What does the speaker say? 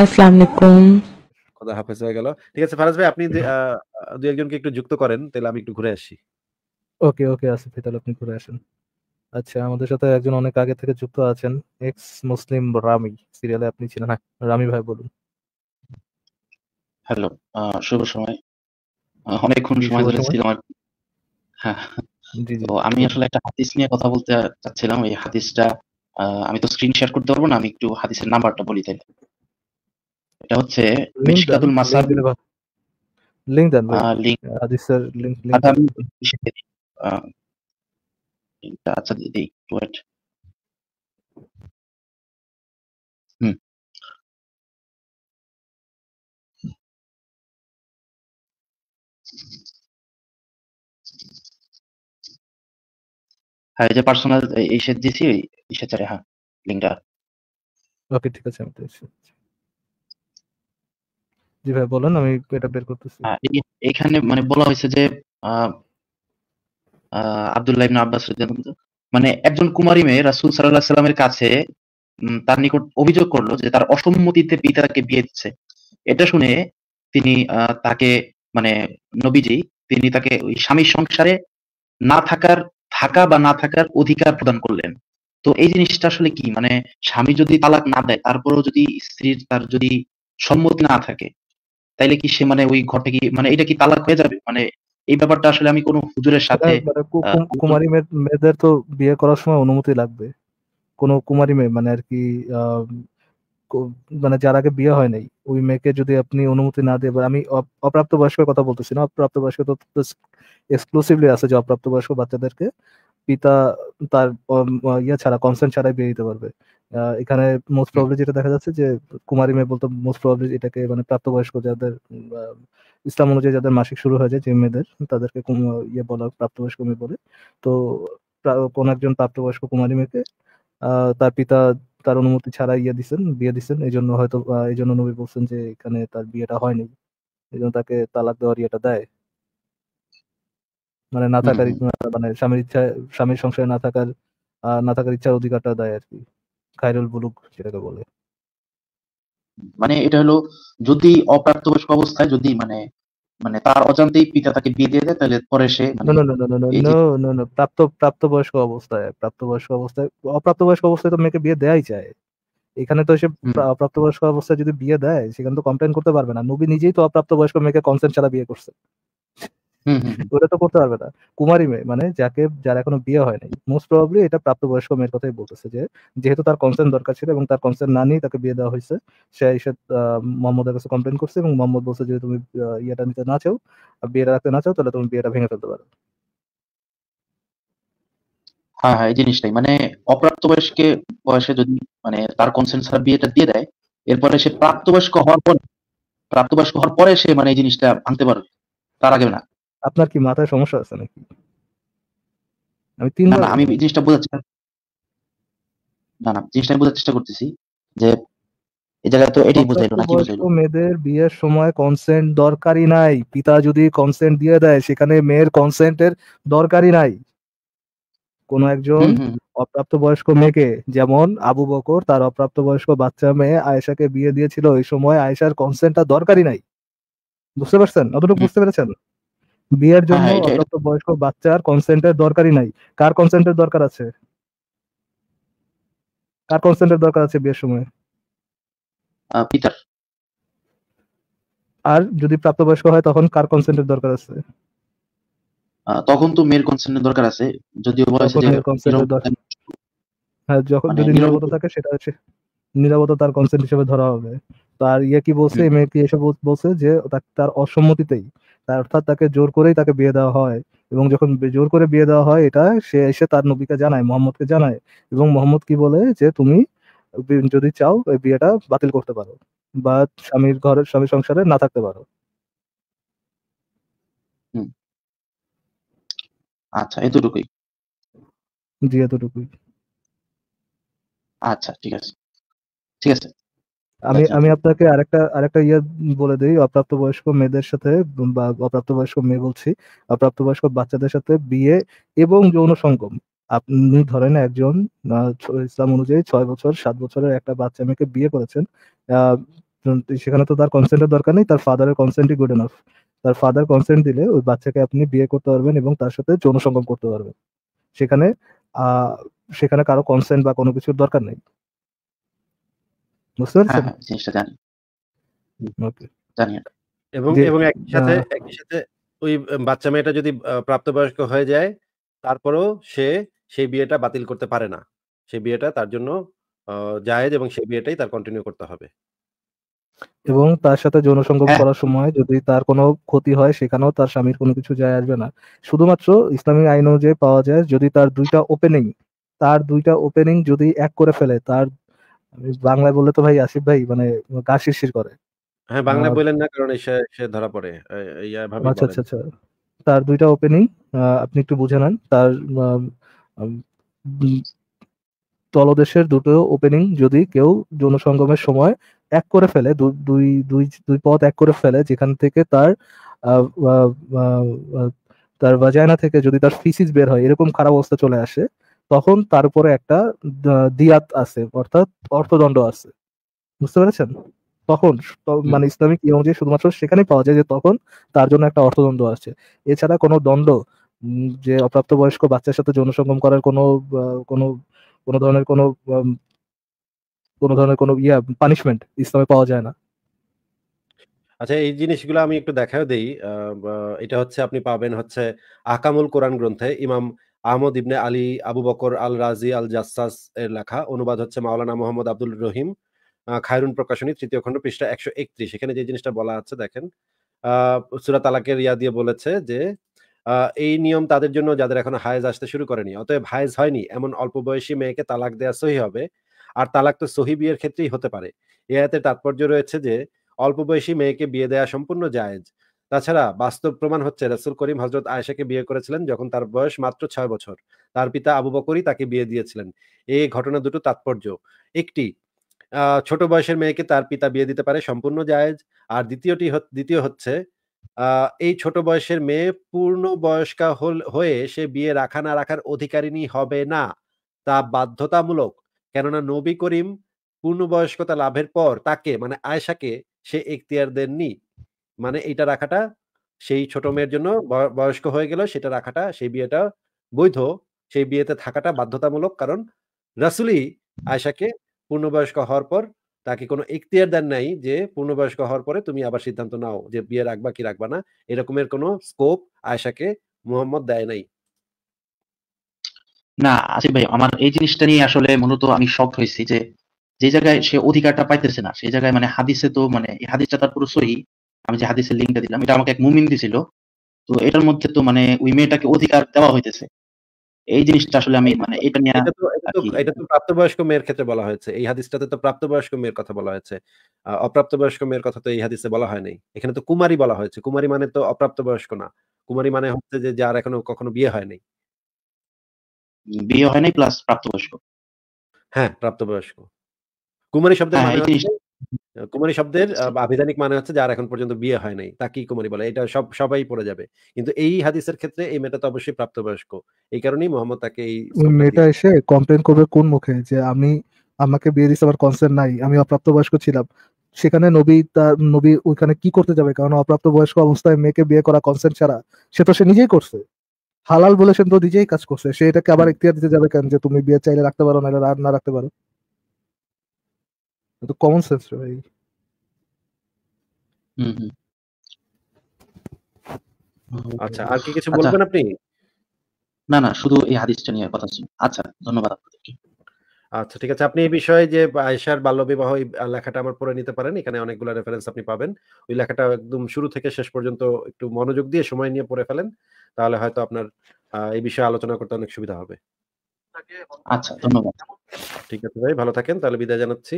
আসসালামু আলাইকুম খোদা হাফেজ হয়ে গেল ঠিক আছে ফারাজ ভাই আপনি দুই একজনকে একটু যুক্ত করেন তাহলে আমি একটু ঘুরে আসি ওকে ওকে আসিফ তাহলে আপনি ঘুরে আসেন আচ্ছা আমাদের সাথে একজন অনেক আগে থেকে যুক্ত আছেন এক্স মুসলিম রামি সিরিয়ালে আপনি ছিলেন হ্যাঁ, রামি ভাই বলুন হ্যালো শুভ সময় অনেকক্ষণ সময় ধরে হ্যাঁ তো আমি আসলে একটা হাদিস নিয়ে কথা বলতে চাচ্ছিলাম এই হাদিসটা আমি তো স্ক্রিন শেয়ার করতে পারবো না আমি একটু হাদিসের নাম্বারটা বলি তাই এটা হচ্ছে মিশকাতুল মাসাব লিংক দেন লিংক হাদিসের লিংক লিংক এটা আচ্ছা দিদি আচ্ছা, ওয়েট হুম হ্যাঁ যে পার্সোনাল এই সে দিছি এসে চারে হ্যাঁ লিঙ্কটা ওকে ঠিক আছে আমি দিচ্ছি জি ভাই বলেন আমি এটা বের করতেছি এখানে মানে বলা হয়েছে যে আব্দুল্লাহ ইবনে আব্বাস মানে একজন কুমারী মেয়ে রাসূল সাল্লাল্লাহু আলাইহি সাল্লামের কাছে তার নিকট অভিযোগ করলো যে তার অসম্মতিতে পিতাকে বিয়ে দিচ্ছে এটা শুনে তিনি তাকে মানে নবীজি তিনি তাকে ওই স্বামীর সংসারে না থাকার থাকা বা না থাকার অধিকার প্রদান করলেন তো এই জিনিসটা আসলে কি মানে স্বামী যদি তালাক না দেয় তারপরেও যদি স্ত্রীর তার যদি সম্মতি না থাকে তাইলে কি সে মানে ওই ঘর কি মানে এটা কি তালাক হয়ে যাবে মানে এই ব্যাপারটা আসলে আমি কোনো হুজুরের সাথে মানে কুমারী মেয়েদের তো বিয়ে করার সময় অনুমতি লাগবে কোনো কুমারী মেয়ে মানে আর কি মানে যার আগে বিয়ে হয় নাই ওই মেয়েকে যদি আপনি অনুমতি না দিয়ে আমি অপ্রাপ্ত বয়স্কের কথা বলতেছি না অপ্রাপ্ত বয়স্ক তো এক্সক্লুসিভলি আছে যে অপ্রাপ্ত বয়স্ক বাচ্চাদেরকে পিতা তার ইয়া ছাড়া কনসেন্ট ছাড়াই বিয়ে দিতে পারবে এখানে মোস্ট প্রবলি যেটা দেখা যাচ্ছে যে কুমারী মেয়ে বলতো মোস্ট প্রবলি এটাকে মানে প্রাপ্তবয়স্ক যাদের ইসলাম অনুযায়ী যাদের মাসিক শুরু হয়ে যায় যে মেয়েদের তাদেরকে ইয়ে বলা প্রাপ্তবয়স্ক মেয়ে বলে তো কোন একজন প্রাপ্তবয়স্ক কুমারী মেয়েকে তার পিতা তার অনুমতি ছাড়া ইয়ে দিচ্ছেন বিয়ে দিচ্ছেন এই জন্য হয়তো এই জন্য নবী বলছেন যে এখানে তার বিয়েটা হয়নি এই জন্য তাকে তালাক দেওয়ার ইয়েটা দেয় মানে না থাকার মানে স্বামীর ইচ্ছা স্বামীর সংসারে না থাকার না থাকার ইচ্ছার অধিকারটা দেয় আর কি খায়রুল বুলুক যেটাকে বলে মানে এটা হলো যদি অপ্রাপ্তবয়স্ক অবস্থায় যদি মানে মানে তার অজান্তেই পিতা তাকে বিয়ে দিয়ে দেয় তাহলে পরে সে প্রাপ্ত প্রাপ্তবয়স্ক অবস্থায় প্রাপ্তবয়স্ক অবস্থায় অপ্রাপ্তবয়স্ক অবস্থায় তো মেয়েকে বিয়ে দেয়াই চায় এখানে তো সে অপ্রাপ্তবয়স্ক অবস্থায় যদি বিয়ে দেয় সেখানে তো কমপ্লেন করতে পারবে না নবী নিজেই তো অপ্রাপ্তবয়স্ক মেয়েকে কনসেন্ট ছাড়া বিয়ে করছে ওটা তো করতে পারবে না কুমারী মেয়ে মানে যাকে যার এখনো বিয়ে হয় নাই মোস্ট প্রবাবলি এটা প্রাপ্তবয়স্ক মেয়ের কথাই বলতেছে যে যেহেতু তার কনসেন্ট দরকার ছিল এবং তার কনসেন্ট না নিয়ে তাকে বিয়ে দেওয়া হয়েছে সে এসে মোহাম্মদের কাছে কমপ্লেন করছে এবং মোহাম্মদ বলছে যে তুমি ইয়েটা নিতে না চাও বিয়েটা রাখতে না চাও তাহলে তুমি বিয়েটা ভেঙে ফেলতে পারো হ্যাঁ হ্যাঁ এই জিনিসটাই মানে অপ্রাপ্ত বয়সকে বয়সে যদি মানে তার কনসেন্ট ছাড়া বিয়েটা দিয়ে দেয় এরপরে সে প্রাপ্তবয়স্ক হওয়ার পর প্রাপ্তবয়স্ক হওয়ার পরে সে মানে এই জিনিসটা আনতে পারবে তার আগে না আপনার কি মাথায় সমস্যা আছে নাকি আমি তিনবার আমি জিনিসটা বোঝার না না জিনিসটা বোঝার চেষ্টা করতেছি যে এই জায়গা তো এটাই বোঝাইলো না বোঝাইলো মেয়েদের বিয়ের সময় কনসেন্ট দরকারই নাই পিতা যদি কনসেন্ট দিয়ে দেয় সেখানে মেয়ের কনসেন্টের দরকারই নাই কোন একজন অপ্রাপ্ত বয়স্ক মেয়েকে যেমন আবু বকর তার অপ্রাপ্ত বয়স্ক বাচ্চা মেয়ে আয়েশাকে বিয়ে দিয়েছিল ওই সময় আয়েশার কনসেন্টটা দরকারই নাই বুঝতে পারছেন অতটুকু বুঝতে পেরেছেন বিয়ের জন্য হ্যাঁ, অত বয়স্ক বাচ্চার কনসেন্টের দরকারই নাই কার কনসেন্টের দরকার আছে কার কনসেন্টের দরকার আছে বিয়ের সময় পিতার আর যদি প্রাপ্তবয়স্ক হয় তখন কার কনসেন্টের দরকার আছে তখন তো মেয়ের কনসেন্টের দরকার আছে যদিও বয়সে হ্যাঁ যখন মানে যদি নিরাপদ থাকে সেটা হচ্ছে নিরাপদ তার কনসেন্ট হিসেবে ধরা হবে তার ইয়ে কি বলছে মেয়ে কি এসব বলছে যে তার অসম্মতিতেই অর্থাৎ তাকে জোর করেই তাকে বিয়ে দেওয়া হয় এবং যখন জোর করে বিয়ে দেওয়া হয় এটা সে এসে তার নবীকে জানায় মোহাম্মদকে জানায় এবং মোহাম্মদ কি বলে যে তুমি যদি চাও এই বিয়েটা বাতিল করতে পারো বা স্বামীর ঘরের স্বামী সংসারে না থাকতে পারো আচ্ছা এতটুকুই জি এতটুকুই আচ্ছা ঠিক আছে ঠিক আছে আমি আচ্ছা, আমি আচ্ছা। আপনাকে আরেকটা আরেকটা ইয়ে বলে দিই অপ্রাপ্তবয়স্ক মেয়েদের সাথে বা বয়স্ক মেয়ে বলছি অপ্রাপ্তবয়স্ক বাচ্চাদের সাথে বিয়ে এবং যৌন সঙ্গম আপনি ধরেন একজন ইসলাম অনুযায়ী ছয় বছর সাত বছরের একটা বাচ্চা মেয়েকে বিয়ে করেছেন সেখানে তো তার কনসেন্টের দরকার নেই তার ফাদারের কনসেন্টই গুড এনাফ তার ফাদার কনসেন্ট দিলে ওই বাচ্চাকে আপনি বিয়ে করতে পারবেন এবং তার সাথে যৌন সঙ্গম করতে পারবেন সেখানে সেখানে কারো কনসেন্ট বা কোনো কিছুর দরকার নেই বুঝতে পারছেন হ্যাঁ, হ্যাঁ, জিনিসটা জানি জানি এবং এবং একই সাথে একই সাথে ওই বাচ্চা মেয়েটা যদি প্রাপ্তবয়স্ক হয়ে যায় সে সেই বিয়েটা বাতিল করতে পারে না সেই বিয়েটা তার জন্য জায়েজ এবং সেই বিয়েটাই তার কন্টিনিউ করতে হবে এবং তার সাথে যৌন হ্যাঁ। করার সময় যদি তার কোনো ক্ষতি হয় সেখানেও তার স্বামীর কোনো কিছু যায় আসবে না শুধুমাত্র ইসলামিক আইন অনুযায়ী পাওয়া যায় যদি তার দুইটা ওপেনিং তার দুইটা ওপেনিং যদি এক করে ফেলে তার বাংলায় বললে তো ভাই আসিফ ভাই মানে গা শিরশির করে হ্যাঁ বাংলা বলেন না কারণ সে ধরা পড়ে আচ্ছা আচ্ছা আচ্ছা তার দুইটা ওপেনিং আপনি একটু বুঝে নেন তার তলদেশের দুটো ওপেনিং যদি কেউ সঙ্গমের সময় এক করে ফেলে দুই দুই দুই পথ এক করে ফেলে যেখান থেকে তার তার বাজায়না থেকে যদি তার ফিসিস বের হয় এরকম খারাপ অবস্থা চলে আসে তখন তার উপরে একটা দিয়াত আছে অর্থাৎ অর্থদণ্ড আছে বুঝতে পেরেছেন তখন মানে ইসলামিক নিয়ম যে শুধুমাত্র সেখানে পাওয়া যায় যে তখন তার জন্য একটা অর্থদণ্ড আছে এছাড়া কোনো দণ্ড যে বয়স্ক বাচ্চার সাথে যৌনসঙ্গম করার কোনো কোনো কোনো ধরনের কোনো কোনো ধরনের কোনো ইয়া পানিশমেন্ট ইসলামে পাওয়া যায় না আচ্ছা এই জিনিসগুলো আমি একটু দেখাও দেই এটা হচ্ছে আপনি পাবেন হচ্ছে আকামুল কোরআন গ্রন্থে ইমাম আহমদ ইবনে আলী আবু বকর আল রাজি আল জাসাস এর লেখা অনুবাদ হচ্ছে মাওলানা মোহাম্মদ আব্দুল রহিম খায়রুন প্রকাশনী তৃতীয় খণ্ড পৃষ্ঠা একশো একত্রিশ এখানে যে জিনিসটা বলা আছে দেখেন সুরা তালাকের ইয়া দিয়ে বলেছে যে এই নিয়ম তাদের জন্য যাদের এখন হায়েজ আসতে শুরু করেনি অতএব হায়েজ হয়নি এমন অল্প বয়সী মেয়েকে তালাক দেয়া সহি হবে আর তালাক তো সহি বিয়ের ক্ষেত্রেই হতে পারে এ হাতে তাৎপর্য রয়েছে যে অল্প বয়সী মেয়েকে বিয়ে দেয়া সম্পূর্ণ জায়েজ তাছাড়া বাস্তব প্রমাণ হচ্ছে রাসুল করিম হজরত আয়েশাকে বিয়ে করেছিলেন যখন তার বয়স মাত্র ছয় বছর তার পিতা আবু বকরই তাকে বিয়ে দিয়েছিলেন এই ঘটনা দুটো তাৎপর্য একটি ছোট বয়সের মেয়েকে তার পিতা বিয়ে দিতে পারে সম্পূর্ণ জায়েজ আর দ্বিতীয়টি দ্বিতীয় হচ্ছে এই ছোট বয়সের মেয়ে পূর্ণ বয়স্কা হয়ে সে বিয়ে রাখা না রাখার অধিকারিণী হবে না তা বাধ্যতামূলক কেননা নবী করিম পূর্ণ বয়স্কতা লাভের পর তাকে মানে আয়সাকে সে এখতিয়ার দেননি মানে এটা রাখাটা সেই ছোট মেয়ের জন্য বয়স্ক হয়ে গেল সেটা রাখাটা সেই বিয়েটা বৈধ সেই বিয়েতে থাকাটা বাধ্যতামূলক কারণ রাসুলি আয়সাকে পূর্ণবয়স্ক হওয়ার পর তাকে কোনো ইখতিয়ার দেন নাই যে পূর্ণবয়স্ক হওয়ার পরে তুমি আবার সিদ্ধান্ত নাও যে বিয়ে রাখবা কি রাখবা না এরকমের কোনো স্কোপ আয়সাকে মোহাম্মদ দেয় নাই না আসিফ ভাই আমার এই জিনিসটা নিয়ে আসলে মূলত আমি শখ হয়েছি যে যে জায়গায় সে অধিকারটা পাইতেছে না সেই জায়গায় মানে হাদিসে তো মানে হাদিসটা তার পুরো সহি আমি যে হাদিসের লিঙ্কটা দিলাম এটা আমাকে এক মুমিন দিছিল তো এটার মধ্যে তো মানে ওই মেয়েটাকে অধিকার দেওয়া হইতেছে এই জিনিসটা আসলে আমি মানে এটা নিয়ে এটা তো এটা তো প্রাপ্তবয়স্ক মেয়ের ক্ষেত্রে বলা হয়েছে এই হাদিসটাতে তো প্রাপ্তবয়স্ক মেয়ের কথা বলা হয়েছে অপ্রাপ্তবয়স্ক মেয়ের কথা তো এই হাদিসে বলা হয়নি এখানে তো কুমারী বলা হয়েছে কুমারী মানে তো অপ্রাপ্তবয়স্ক না কুমারী মানে হচ্ছে যে যার এখনো কখনো বিয়ে হয়নি বিয়ে হয়নি প্লাস প্রাপ্তবয়স্ক হ্যাঁ প্রাপ্তবয়স্ক কুমারী শব্দের হ্যাঁ, মানে কুমারী শব্দের আবিধানিক আচ্ছা। মানে হচ্ছে যার এখন পর্যন্ত বিয়ে হয় নাই তাকেই কুমারী বলে এটা সব সবাই পড়ে যাবে কিন্তু এই হাদিসের ক্ষেত্রে এই মেয়েটা তো অবশ্যই প্রাপ্তবয়স্ক এই কারণেই মোহাম্মদ তাকে এই মেয়েটা এসে কমপ্লেন করবে কোন মুখে যে আমি আমাকে বিয়ে দিছে আমার কনসার্ন নাই আমি অপ্রাপ্তবয়স্ক ছিলাম সেখানে নবী তার নবী ওইখানে কি করতে যাবে কারণ অপ্রাপ্ত বয়স্ক অবস্থায় মেয়েকে বিয়ে করা কনসেন্ট ছাড়া সে তো সে নিজেই করছে হালাল বলে সে তো নিজেই কাজ করছে সে এটাকে আবার ইতিহাস দিতে যাবে কেন যে তুমি বিয়ে চাইলে রাখতে পারো না রাখতে পারো তো কমন সেন্স রে ভাই হুম আচ্ছা আর কি কিছু আচ্ছা। বলবেন আপনি না না শুধু এই হাদিসটা নিয়ে কথা ছিল আচ্ছা ধন্যবাদ আপনাদেরকে আচ্ছা ঠিক আছে আপনি এই বিষয়ে যে আয়েশার বাল্যবিবাহ এই লেখাটা আমার পড়ে নিতে পারেন এখানে অনেকগুলো রেফারেন্স আপনি পাবেন ওই লেখাটা একদম শুরু থেকে শেষ পর্যন্ত একটু মনোযোগ দিয়ে সময় নিয়ে পড়ে ফেলেন তাহলে হয়তো আপনার এই বিষয়ে আলোচনা করতে অনেক সুবিধা হবে আচ্ছা ধন্যবাদ ঠিক আছে ভাই ভালো থাকেন তাহলে বিদায় জানাচ্ছি